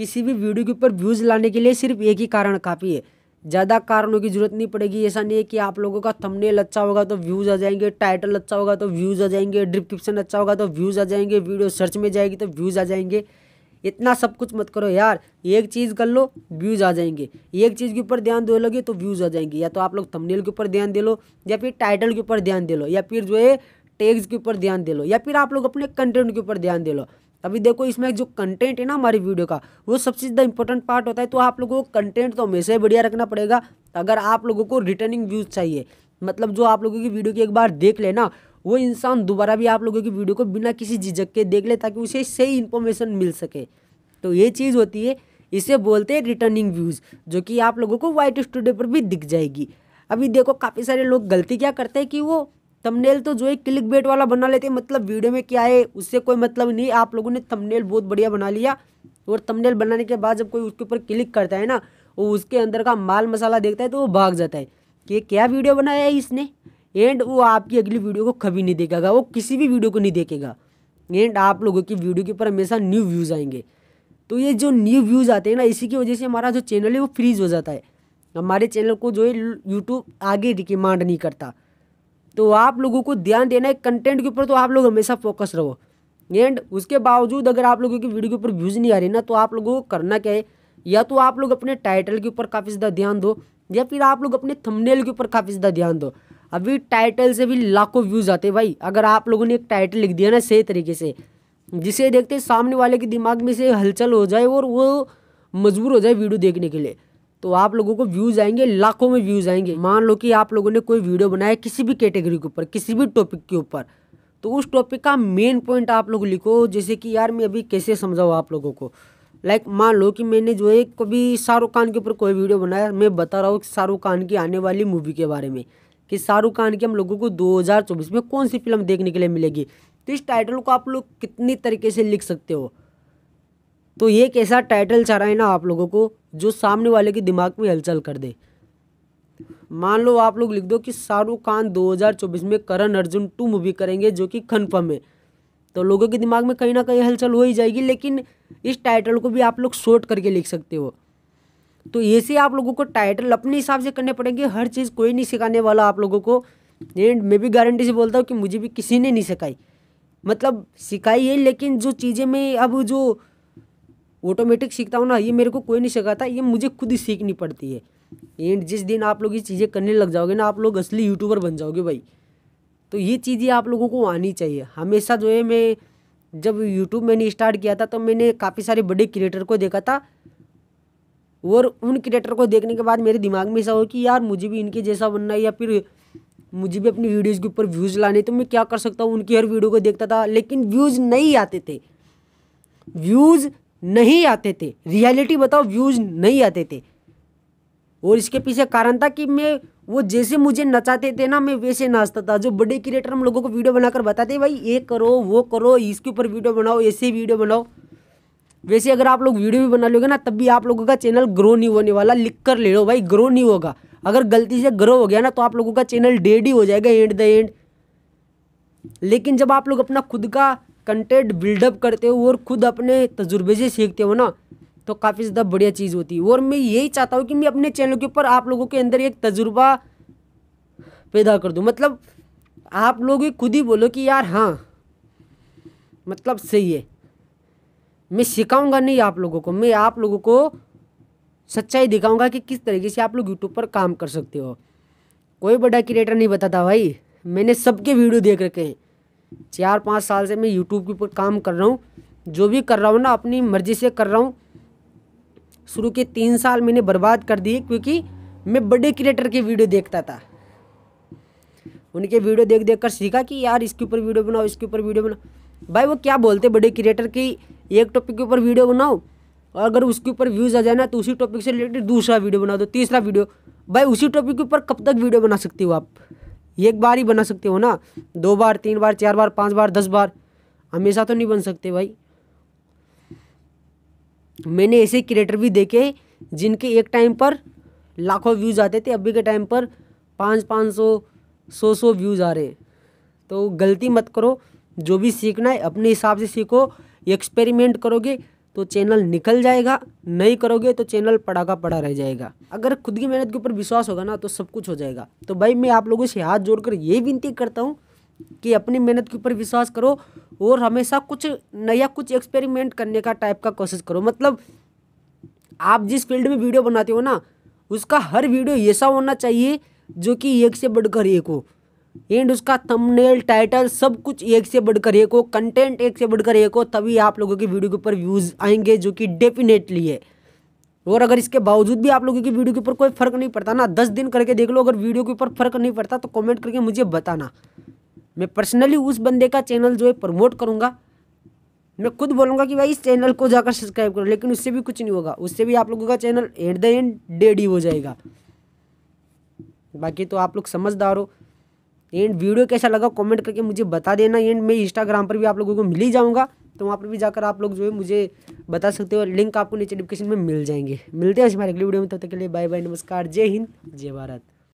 किसी भी वीडियो के ऊपर व्यूज़ लाने के लिए सिर्फ एक ही कारण काफ़ी है ज़्यादा कारणों की ज़रूरत नहीं पड़ेगी ऐसा नहीं है कि आप लोगों का थंबनेल अच्छा होगा तो व्यूज़ आ जाएंगे टाइटल अच्छा होगा तो व्यूज़ आ जाएंगे डिस्क्रिप्शन अच्छा होगा तो व्यूज़ आ जाएंगे वीडियो सर्च में जाएगी तो व्यूज़ आ जाएंगे इतना सब कुछ मत करो यार एक चीज़ कर लो व्यूज़ आ जाएंगे एक चीज़ के ऊपर ध्यान दे लोगे तो व्यूज़ आ जाएंगे या तो आप लोग थमनेल के ऊपर ध्यान दे लो या फिर टाइटल के ऊपर ध्यान दे लो या फिर जो है टैग्स के ऊपर ध्यान दे लो या फिर आप लोग अपने कंटेंट के ऊपर ध्यान दे लो अभी देखो इसमें जो कंटेंट है ना हमारी वीडियो का वो सबसे ज़्यादा इंपॉर्टेंट पार्ट होता है तो आप लोगों को कंटेंट तो हमेशा ही बढ़िया रखना पड़ेगा अगर आप लोगों को रिटर्निंग व्यूज़ चाहिए मतलब जो आप लोगों की वीडियो की एक बार देख लेना वो इंसान दोबारा भी आप लोगों की वीडियो को बिना किसी झिझक के देख ले ताकि उसे सही इन्फॉर्मेशन मिल सके तो ये चीज़ होती है इसे बोलते हैं रिटर्निंग व्यूज़ जो कि आप लोगों को वाइट स्टूडियो पर भी दिख जाएगी अभी देखो काफ़ी सारे लोग गलती क्या करते हैं कि वो थंबनेल तो जो है क्लिक बेट वाला बना लेते हैं मतलब वीडियो में क्या है उससे कोई मतलब नहीं आप लोगों ने थंबनेल बहुत बढ़िया बना लिया और थंबनेल बनाने के बाद जब कोई उसके ऊपर क्लिक करता है ना वो उसके अंदर का माल मसाला देखता है तो वो भाग जाता है कि क्या वीडियो बनाया है इसने एंड वो आपकी अगली वीडियो को कभी नहीं देखेगा वो किसी भी वीडियो को नहीं देखेगा एंड आप लोगों की वीडियो के ऊपर हमेशा न्यू व्यूज़ आएंगे तो ये जो न्यू व्यूज़ आते हैं ना इसी की वजह से हमारा जो चैनल है वो फ्रीज हो जाता है हमारे चैनल को जो है यूट्यूब आगे रिकमेंड नहीं करता तो आप लोगों को ध्यान देना है कंटेंट के ऊपर तो आप लोग हमेशा फोकस रहो एंड उसके बावजूद अगर आप लोगों की वीडियो के ऊपर व्यूज़ नहीं आ रही ना तो आप लोगों को करना क्या है या तो आप लोग अपने टाइटल के ऊपर काफ़ी ज़्यादा ध्यान दो या फिर आप लोग अपने थंबनेल के ऊपर काफ़ी ज़्यादा ध्यान दो अभी टाइटल से भी लाखों व्यूज़ आते हैं भाई अगर आप लोगों ने एक टाइटल लिख दिया ना सही तरीके से जिसे देखते सामने वाले के दिमाग में से हलचल हो जाए और वो मजबूर हो जाए वीडियो देखने के लिए तो आप लोगों को व्यूज़ आएंगे लाखों में व्यूज़ आएंगे मान लो कि आप लोगों ने कोई वीडियो बनाया किसी भी कैटेगरी के ऊपर किसी भी टॉपिक के ऊपर तो उस टॉपिक का मेन पॉइंट आप लोग लिखो जैसे कि यार मैं अभी कैसे समझाऊँ आप लोगों को लाइक मान लो कि मैंने जो है कभी शाहरुख खान के ऊपर कोई वीडियो बनाया मैं बता रहा हूँ शाहरुख खान की आने वाली मूवी के बारे में कि शाहरुख खान की हम लोगों को 2024 में कौन सी फिल्म देखने के लिए मिलेगी तो इस टाइटल को आप लोग कितनी तरीके से लिख सकते हो तो ये एक ऐसा टाइटल चाह रहा है ना आप लोगों को जो सामने वाले के दिमाग में हलचल कर दे मान लो आप लोग लिख दो कि शाहरुख खान 2024 में करण अर्जुन टू मूवी करेंगे जो कि कन्फर्म है तो लोगों के दिमाग में कहीं ना कहीं हलचल हो ही जाएगी लेकिन इस टाइटल को भी आप लोग शॉर्ट करके लिख सकते हो तो ऐसे आप लोगों को टाइटल अपने हिसाब से करने पड़ेंगे हर चीज़ कोई नहीं सिखाने वाला आप लोगों को एंड मैं भी गारंटी से बोलता हूँ कि मुझे भी किसी ने नहीं सिखाई मतलब सिखाई है लेकिन जो चीज़ें मैं अब जो ऑटोमेटिक सीखता हूँ ना ये मेरे को कोई नहीं सिखाता ये मुझे खुद ही सीखनी पड़ती है एंड जिस दिन आप लोग ये चीज़ें करने लग जाओगे ना आप लोग असली यूट्यूबर बन जाओगे भाई तो ये चीज़ें आप लोगों को आनी चाहिए हमेशा जो है मैं जब यूट्यूब मैंने स्टार्ट किया था तो मैंने काफ़ी सारे बड़े क्रिएटर को देखा था और उन क्रिएटर को देखने के बाद मेरे दिमाग में ऐसा हो कि यार मुझे भी इनके जैसा बनना है या फिर मुझे भी अपनी वीडियोज़ के ऊपर व्यूज़ लाने तो मैं क्या कर सकता हूँ उनकी हर वीडियो को देखता था लेकिन व्यूज़ नहीं आते थे व्यूज़ नहीं आते थे रियलिटी बताओ व्यूज नहीं आते थे और इसके पीछे कारण था कि मैं वो जैसे मुझे नचाते थे ना मैं वैसे नाचता था जो बड़े क्रिएटर हम लोगों को वीडियो बनाकर बताते भाई ये करो वो करो इसके ऊपर वीडियो बनाओ ऐसे वीडियो बनाओ वैसे अगर आप लोग वीडियो भी बना लोगे ना तब भी आप लोगों का चैनल ग्रो नहीं होने वाला लिख कर ले लो भाई ग्रो नहीं होगा अगर गलती से ग्रो हो गया ना तो आप लोगों का चैनल डेड ही हो जाएगा एंड द एंड लेकिन जब आप लोग अपना खुद का कंटेंट बिल्डअप करते हो और ख़ुद अपने तजुर्बे से सीखते हो ना तो काफ़ी ज़्यादा बढ़िया चीज़ होती है और मैं यही चाहता हूँ कि मैं अपने चैनल के ऊपर आप लोगों के अंदर एक तजुर्बा पैदा कर दूँ मतलब आप लोग ही खुद ही बोलो कि यार हाँ मतलब सही है मैं सिखाऊंगा नहीं आप लोगों को मैं आप लोगों को सच्चाई दिखाऊंगा कि किस तरीके से आप लोग यूट्यूब पर काम कर सकते हो कोई बड़ा क्रिएटर नहीं बताता भाई मैंने सबके वीडियो देख रखे हैं चार पाँच साल से मैं यूट्यूब के ऊपर काम कर रहा हूँ जो भी कर रहा हूँ ना अपनी मर्ज़ी से कर रहा हूँ शुरू के तीन साल मैंने बर्बाद कर दिए क्योंकि मैं बड़े क्रिएटर की वीडियो देखता था उनके वीडियो देख देख कर सीखा कि यार इसके ऊपर वीडियो बनाओ इसके ऊपर वीडियो बनाओ भाई वो क्या बोलते बड़े क्रिएटर की एक टॉपिक के ऊपर वीडियो बनाओ और अगर उसके ऊपर व्यूज़ आ जाए ना तो उसी टॉपिक से रिलेटेड दूसरा वीडियो बना दो तीसरा वीडियो भाई उसी टॉपिक के ऊपर कब तक वीडियो बना सकती हो आप एक बार ही बना सकते हो ना दो बार तीन बार चार बार पाँच बार दस बार हमेशा तो नहीं बन सकते भाई मैंने ऐसे क्रिएटर भी देखे जिनके एक टाइम पर लाखों व्यूज़ आते थे अभी के टाइम पर पाँच पाँच सौ सौ सौ व्यूज़ आ रहे हैं तो गलती मत करो जो भी सीखना है अपने हिसाब से सीखो एक्सपेरिमेंट करोगे तो चैनल निकल जाएगा नहीं करोगे तो चैनल पड़ा का पड़ा रह जाएगा अगर खुद की मेहनत के ऊपर विश्वास होगा ना तो सब कुछ हो जाएगा तो भाई मैं आप लोगों से हाथ जोड़कर ये विनती करता हूँ कि अपनी मेहनत के ऊपर विश्वास करो और हमेशा कुछ नया कुछ एक्सपेरिमेंट करने का टाइप का कोशिश करो मतलब आप जिस फील्ड में वीडियो बनाते हो ना उसका हर वीडियो ऐसा होना चाहिए जो कि एक से बढ़कर एक हो एंड उसका थंबनेल टाइटल सब कुछ एक से बढ़कर एक हो कंटेंट एक से बढ़कर एक हो तभी आप लोगों की वीडियो के ऊपर व्यूज़ आएंगे जो कि डेफिनेटली है और अगर इसके बावजूद भी आप लोगों की वीडियो के ऊपर कोई फर्क नहीं पड़ता ना दस दिन करके देख लो अगर वीडियो के ऊपर फर्क नहीं पड़ता तो कमेंट करके मुझे बताना मैं पर्सनली उस बंदे का चैनल जो है प्रमोट करूंगा मैं खुद बोलूँगा कि भाई इस चैनल को जाकर सब्सक्राइब करो लेकिन उससे भी कुछ नहीं होगा उससे भी आप लोगों का channel at the end dead ही हो जाएगा बाकी तो आप लोग समझदार हो एंड वीडियो कैसा लगा कमेंट करके मुझे बता देना एंड मैं इंस्टाग्राम पर भी आप लोगों को मिल ही जाऊँगा तो वहाँ पर भी जाकर आप लोग जो है मुझे बता सकते हो लिंक आपको नीचे डिस्क्रिप्शन में मिल जाएंगे मिलते हैं हमारे अगली वीडियो में तब तक के लिए बाय बाय नमस्कार जय हिंद जय भारत